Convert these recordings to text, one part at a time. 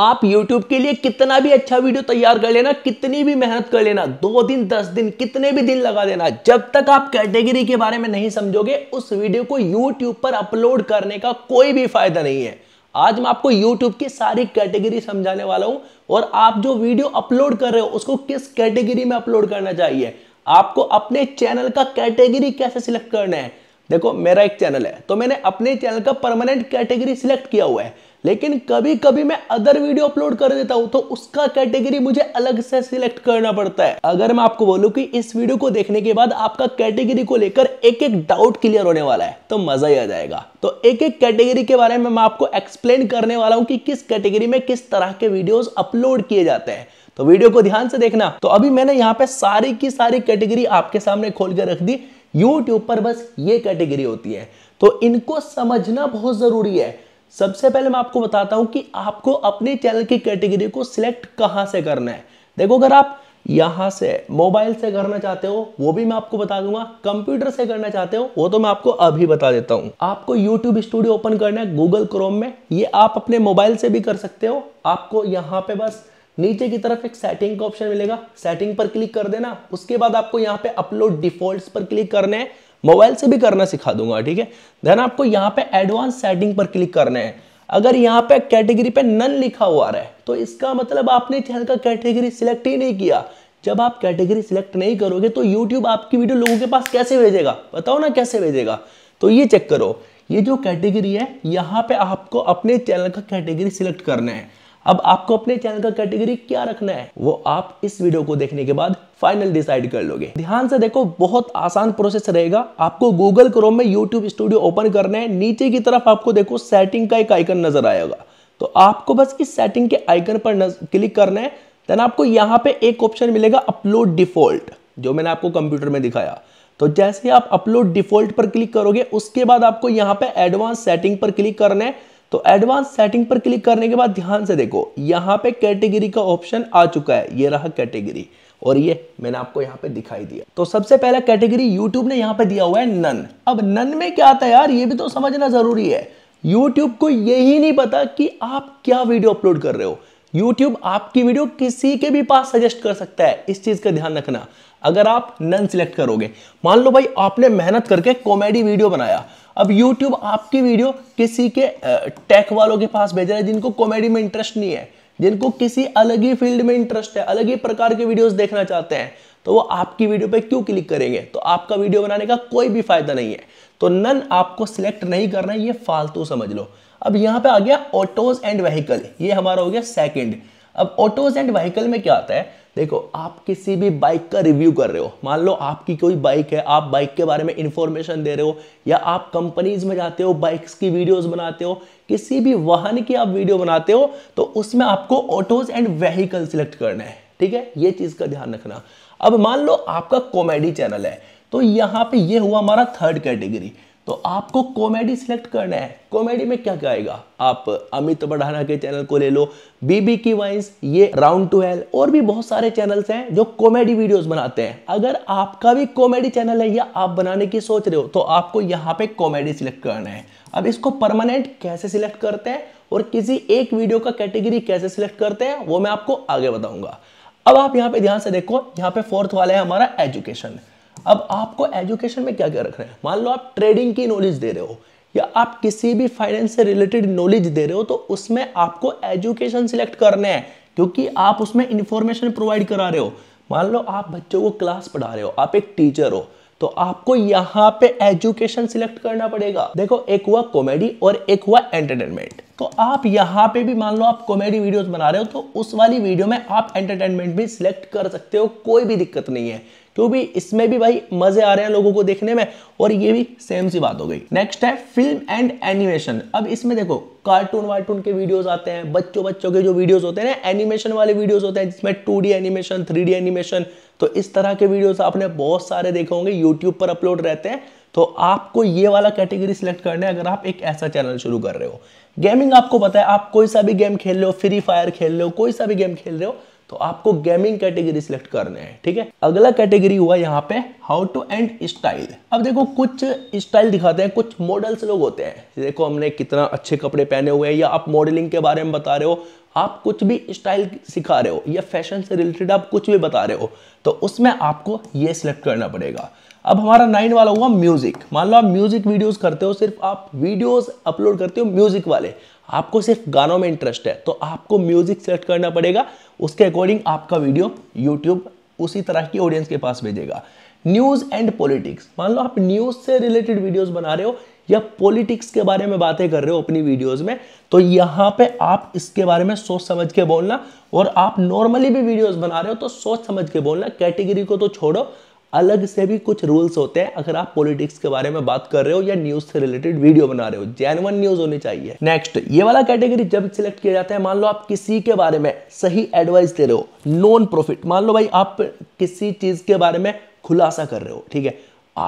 आप YouTube के लिए कितना भी अच्छा वीडियो तैयार कर लेना कितनी भी मेहनत कर लेना दो दिन दस दिन कितने भी दिन लगा देना जब तक आप कैटेगरी के बारे में नहीं समझोगे उस वीडियो को YouTube पर अपलोड करने का कोई भी फायदा नहीं है आज मैं आपको YouTube की सारी कैटेगरी समझाने वाला हूं और आप जो वीडियो अपलोड कर रहे हो उसको किस कैटेगरी में अपलोड करना चाहिए आपको अपने चैनल का कैटेगरी कैसे सिलेक्ट करना है देखो मेरा एक चैनल है तो मैंने अपने चैनल का परमानेंट कैटेगरी सिलेक्ट किया हुआ है लेकिन कभी कभी मैं अदर वीडियो अपलोड कर देता हूं तो उसका कैटेगरी मुझे अलग से सिलेक्ट करना पड़ता है अगर मैं आपको बोलूं कि इस वीडियो को देखने के बाद आपका कैटेगरी को लेकर एक एक डाउट क्लियर होने वाला है तो मजा ही आ जाएगा तो एक एक कैटेगरी के बारे में मैं आपको एक्सप्लेन करने वाला हूं कि किस कैटेगरी में किस तरह के वीडियो अपलोड किए जाते हैं तो वीडियो को ध्यान से देखना तो अभी मैंने यहाँ पे सारी की सारी कैटेगरी आपके सामने खोल कर रख दी यूट्यूब पर बस ये कैटेगरी होती है तो इनको समझना बहुत जरूरी है सबसे पहले मैं आपको बताता हूं कि आपको अपने चैनल की कैटेगरी को सिलेक्ट कहां से करना है देखो अगर आप यहां से मोबाइल से करना चाहते हो वो भी मैं आपको बता दूंगा कंप्यूटर से करना चाहते हो वो तो मैं आपको अभी बता देता हूं आपको यूट्यूब स्टूडियो ओपन करना है गूगल क्रोम में ये आप अपने मोबाइल से भी कर सकते हो आपको यहां पे बस नीचे की तरफ एक सेटिंग का ऑप्शन मिलेगा सेटिंग पर क्लिक कर देना उसके बाद आपको यहाँ पे अपलोड डिफॉल्ट पर क्लिक करने हैं मोबाइल से भी करना सिखा दूंगा ठीक है देन आपको यहाँ पे एडवांस सेटिंग पर क्लिक करने हैं अगर यहाँ पे कैटेगरी पे नन लिखा हुआ रहा है तो इसका मतलब आपने चैनल का कैटेगरी सिलेक्ट ही नहीं किया जब आप कैटेगरी सिलेक्ट नहीं करोगे तो यूट्यूब आपकी वीडियो लोगों के पास कैसे भेजेगा बताओ ना कैसे भेजेगा तो ये चेक करो ये जो कैटेगरी है यहाँ पे आपको अपने चैनल का कैटेगरी सिलेक्ट करना है अब आपको अपने चैनल का कैटेगरी क्या रखना है वो आप इस वीडियो को देखने के बाद फाइनल डिसाइड कर लोगे ध्यान से देखो बहुत आसान प्रोसेस रहेगा आपको गूगल क्रोम में यूट्यूब स्टूडियो ओपन करना है नीचे की तरफ आपको देखो सेटिंग का एक आइकन नजर आएगा तो आपको बस इस सेटिंग के आइकन पर क्लिक करना है देन आपको यहाँ पे एक ऑप्शन मिलेगा अपलोड डिफॉल्ट जो मैंने आपको कंप्यूटर में दिखाया तो जैसे आप अपलोड डिफॉल्ट पर क्लिक करोगे उसके बाद आपको यहाँ पे एडवांस सेटिंग पर क्लिक करना है तो एडवांस सेटिंग पर क्लिक करने के बाद ध्यान से देखो यहां पे कैटेगरी का ऑप्शन आ चुका है ये रहा कैटेगरी और ये मैंने आपको यहां पे दिखाई दिया तो सबसे पहला कैटेगरी यूट्यूब ने यहां पे दिया हुआ है नन अब नन में क्या आता है यार ये भी तो समझना जरूरी है यूट्यूब को यही नहीं पता कि आप क्या वीडियो अपलोड कर रहे हो YouTube आपकी वीडियो किसी के भी पास सजेस्ट कर सकता है इस चीज का ध्यान रखना अगर आप नन सिलेक्ट करोगे मान लो भाई आपने मेहनत करके कॉमेडी वीडियो बनाया अब यूट्यूब आपकी वीडियो किसी के टेक वालों के पास भेज रहा है जिनको कॉमेडी में इंटरेस्ट नहीं है जिनको किसी अलग ही फील्ड में इंटरेस्ट है अलग ही प्रकार के वीडियोस देखना चाहते हैं तो वो आपकी वीडियो पे क्यों क्लिक करेंगे तो आपका वीडियो बनाने का कोई भी फायदा नहीं है तो नन आपको सिलेक्ट नहीं करना ये फालतू समझ लो अब यहाँ पे आ गया ऑटोज एंड व्हीकल ये हमारा हो गया सेकेंड अब ऑटोज एंड व्हीकल में क्या आता है देखो आप किसी भी बाइक का रिव्यू कर रहे हो मान लो आपकी कोई बाइक है आप बाइक के बारे में इंफॉर्मेशन दे रहे हो या आप कंपनीज में जाते हो बाइक्स की वीडियोस बनाते हो किसी भी वाहन की आप वीडियो बनाते हो तो उसमें आपको ऑटोज एंड व्हीकल सिलेक्ट करना है ठीक है ये चीज का ध्यान रखना अब मान लो आपका कॉमेडी चैनल है तो यहां पर यह हुआ हमारा थर्ड कैटेगरी तो आपको कॉमेडी सिलेक्ट करना है कॉमेडी में क्या क्या आएगा आप अमित बढ़ाना के चैनल को ले लो बीबी की वाइंस ये राउंड टू हेल और भी बहुत सारे चैनल्स हैं जो कॉमेडी वीडियोस बनाते हैं अगर आपका भी कॉमेडी चैनल है या आप बनाने की सोच रहे हो तो आपको यहाँ पे कॉमेडी सिलेक्ट करना है अब इसको परमानेंट कैसे सिलेक्ट करते हैं और किसी एक वीडियो का कैटेगरी कैसे सिलेक्ट करते हैं वो मैं आपको आगे बताऊंगा अब आप यहाँ पे ध्यान से देखो यहाँ पे फोर्थ वाला है हमारा एजुकेशन अब आपको एजुकेशन में क्या क्या रख रहे हैं मान लो आप ट्रेडिंग की नॉलेज दे रहे हो या आप किसी भी फाइनेंस से रिलेटेड नॉलेज दे रहे हो तो उसमें आपको एजुकेशन सिलेक्ट करने हैं क्योंकि आप उसमें इंफॉर्मेशन प्रोवाइड करा रहे हो मान लो आप बच्चों को क्लास पढ़ा रहे हो आप एक टीचर हो तो आपको यहाँ पे एजुकेशन सिलेक्ट करना पड़ेगा देखो एक हुआ कॉमेडी और एक हुआ एंटरटेनमेंट तो आप यहाँ पे भी मान लो आप कॉमेडी वीडियोस बना रहे हो तो उस वाली वीडियो में आप एंटरटेनमेंट भी सिलेक्ट कर सकते हो कोई भी दिक्कत नहीं है तो भी इसमें भी भाई मजे आ रहे हैं लोगों को देखने में और ये भी सेम सी बात हो गई नेक्स्ट है फिल्म एंड एनिमेशन अब इसमें देखो कार्टून वार्टून के वीडियोस आते हैं बच्चों बच्चों के जो वीडियोस होते हैं ना एनिमेशन वाले वीडियोस होते हैं जिसमें टू एनिमेशन थ्री एनिमेशन तो इस तरह के वीडियोज आपने बहुत सारे देखे होंगे यूट्यूब पर अपलोड रहते हैं तो आपको ये वाला कैटेगरी सिलेक्ट करना है अगर आप एक ऐसा चैनल शुरू कर रहे हो गेमिंग आपको पता है आप कोई सा भी गेम खेल रहे हो फ्री फायर खेल रहे हो कोई सा भी गेम खेल रहे हो तो आपको गेमिंग कैटेगरी सिलेक्ट करने हैं ठीक है अगला कैटेगरी हुआ यहाँ पे हाउ टू एंड स्टाइल अब देखो कुछ स्टाइल दिखाते हैं कुछ मॉडल्स लोग होते हैं देखो हमने कितना अच्छे कपड़े पहने हुए हैं या आप मॉडलिंग के बारे में बता रहे हो आप कुछ भी स्टाइल सिखा रहे हो या फैशन से रिलेटेड आप कुछ भी बता रहे हो तो उसमें आपको ये सिलेक्ट करना पड़ेगा अब हमारा नाइन वाला हुआ म्यूजिक मान लो आप म्यूजिक वीडियोस करते हो सिर्फ आप वीडियोस अपलोड करते हो म्यूजिक वाले आपको सिर्फ गानों में इंटरेस्ट है तो आपको म्यूजिक सेलेक्ट करना पड़ेगा उसके अकॉर्डिंग आपका वीडियो यूट्यूब उसी तरह की ऑडियंस के पास भेजेगा न्यूज एंड पॉलिटिक्स मान लो आप न्यूज से रिलेटेड वीडियोस बना रहे हो या पॉलिटिक्स के बारे में बातें कर रहे हो अपनी वीडियोस में तो यहां पे आप इसके बारे में सोच समझ के बोलना और आप नॉर्मली भी वीडियोस बना रहे हो तो सोच समझ के बोलना कैटेगरी को तो छोड़ो अलग से भी कुछ रूल्स होते हैं अगर आप पॉलिटिक्स के बारे में बात कर रहे हो या न्यूज से रिलेटेड वीडियो बना रहे हो जेनवन न्यूज होनी चाहिए नेक्स्ट ये वाला कैटेगरी जब सिलेक्ट किया जाता है मान लो आप किसी के बारे में सही एडवाइस दे रहे हो नॉन प्रॉफिट मान लो भाई आप किसी चीज के बारे में खुलासा कर रहे हो ठीक है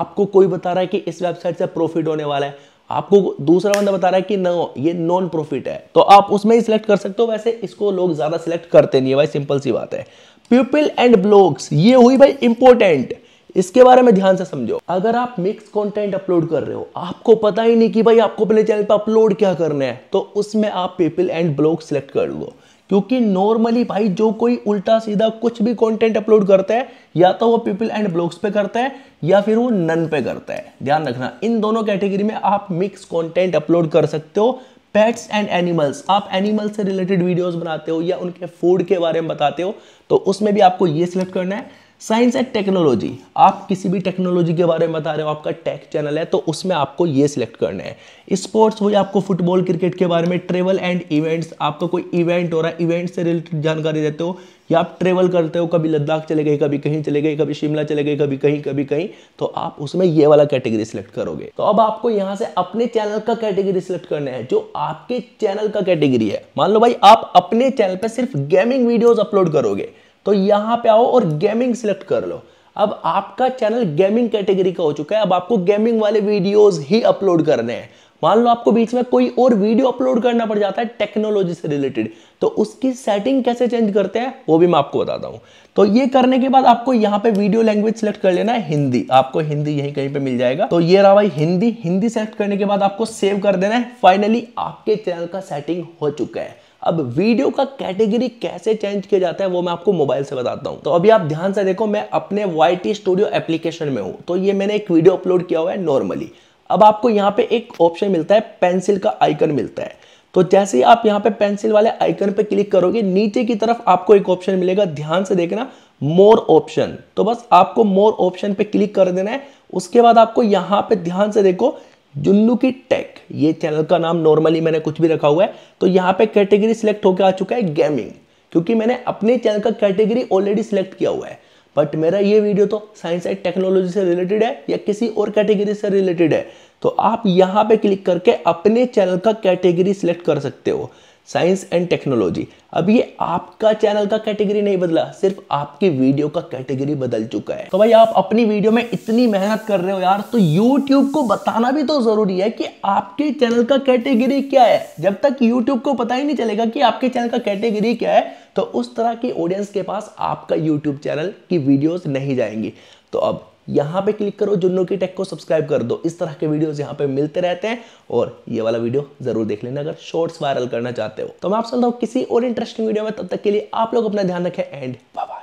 आपको कोई बता रहा है कि इस वेबसाइट से प्रॉफिट होने वाला है आपको दूसरा बंदा बता रहा है कि नो ये नॉन प्रॉफिट है तो आप उसमें ही सिलेक्ट कर सकते हो वैसे इसको लोग ज्यादा सिलेक्ट करते नहीं है भाई सिंपल सी बात है पीपल एंड ब्लॉग्स ये हुई भाई इंपॉर्टेंट इसके बारे में ध्यान से समझो अगर आप मिक्स कंटेंट अपलोड कर रहे हो आपको पता ही नहीं कि भाई आपको अपने चैनल पर अपलोड क्या करना है तो उसमें आप पीपल एंड ब्लॉग सिलेक्ट कर लो क्योंकि नॉर्मली भाई जो कोई उल्टा सीधा कुछ भी कंटेंट अपलोड करता है या तो वो पीपल एंड ब्लॉग्स पे करता है या फिर वो नन पे करता है ध्यान रखना इन दोनों कैटेगरी में आप मिक्स कंटेंट अपलोड कर सकते हो पेट्स एंड एनिमल्स आप एनिमल से रिलेटेड वीडियोस बनाते हो या उनके फूड के बारे में बताते हो तो उसमें भी आपको ये सिलेक्ट करना है साइंस एंड टेक्नोलॉजी आप किसी भी टेक्नोलॉजी के बारे में बता रहे हो आपका टेक चैनल है तो उसमें आपको ये सिलेक्ट करना है स्पोर्ट्स वही आपको फुटबॉल क्रिकेट के बारे में ट्रेवल एंड इवेंट्स आपका कोई इवेंट हो रहा है इवेंट से रिलेटेड जानकारी देते हो या आप ट्रेवल करते हो कभी लद्दाख चले गए कभी कहीं चले गए कभी शिमला चले गए कभी कहीं कभी कहीं तो आप उसमें ये वाला कैटेगरी सिलेक्ट करोगे तो अब आपको यहाँ से अपने चैनल का कैटेगरी सिलेक्ट करना है जो आपके चैनल का कैटेगरी है मान लो भाई आप अपने चैनल पर सिर्फ गेमिंग वीडियोज अपलोड करोगे तो यहां पे आओ और गेमिंग सिलेक्ट कर लो अब आपका चैनल गेमिंग कैटेगरी का हो चुका है अब आपको गेमिंग वाले वीडियोस ही अपलोड करने हैं मान लो आपको बीच में कोई और वीडियो अपलोड करना पड़ जाता है टेक्नोलॉजी से रिलेटेड तो उसकी सेटिंग कैसे चेंज करते हैं वो भी मैं आपको बताता हूं तो ये करने के बाद आपको यहाँ पे वीडियो लैंग्वेज सेलेक्ट कर लेना है हिंदी आपको हिंदी यहीं कहीं पे मिल जाएगा तो ये रहा भाई हिंदी हिंदी सेलेक्ट करने के बाद आपको सेव कर देना है फाइनली आपके चैनल का सेटिंग हो चुका है अब वीडियो का कैटेगरी कैसे चेंज किया जाता है वो मैं आपको मोबाइल से बताता हूँ तो अभी आप ध्यान से देखो मैं अपने YT स्टूडियो एप्लीकेशन में हूँ तो ये मैंने एक वीडियो अपलोड किया हुआ है नॉर्मली अब आपको यहाँ पे एक ऑप्शन मिलता है पेंसिल का आइकन मिलता है तो जैसे ही आप यहाँ पे पेंसिल वाले आइकन पे क्लिक करोगे नीचे की तरफ आपको एक ऑप्शन मिलेगा ध्यान से देखना मोर ऑप्शन तो बस आपको मोर ऑप्शन पे क्लिक कर देना है उसके बाद आपको यहाँ पे ध्यान से देखो जुल्लू की टेक ये चैनल का नाम नॉर्मली मैंने कुछ भी रखा हुआ है तो यहाँ पे कैटेगरी सिलेक्ट होकर आ चुका है गेमिंग क्योंकि मैंने अपने चैनल का कैटेगरी ऑलरेडी सिलेक्ट किया हुआ है बट मेरा ये वीडियो तो साइंस एंड टेक्नोलॉजी से रिलेटेड है या किसी और कैटेगरी से रिलेटेड है तो आप यहाँ पे क्लिक करके अपने चैनल का कैटेगरी सिलेक्ट कर सकते हो साइंस एंड टेक्नोलॉजी अब ये आपका चैनल का कैटेगरी नहीं बदला सिर्फ आपकी वीडियो का कैटेगरी बदल चुका है तो भाई आप अपनी वीडियो में इतनी मेहनत कर रहे हो यार तो यूट्यूब को बताना भी तो जरूरी है कि आपके चैनल का कैटेगरी क्या है जब तक यूट्यूब को पता ही नहीं चलेगा कि आपके चैनल का कैटेगरी क्या है तो उस तरह की ऑडियंस के पास आपका यूट्यूब चैनल की वीडियोज नहीं जाएंगी तो अब यहां पे क्लिक करो जुन्नू की टेक को सब्सक्राइब कर दो इस तरह के वीडियोस यहां पे मिलते रहते हैं और ये वाला वीडियो जरूर देख लेना अगर शॉर्ट्स वायरल करना चाहते हो तो मैं आपसे चलता किसी और इंटरेस्टिंग वीडियो में तब तक के लिए आप लोग अपना ध्यान रखें एंड बाय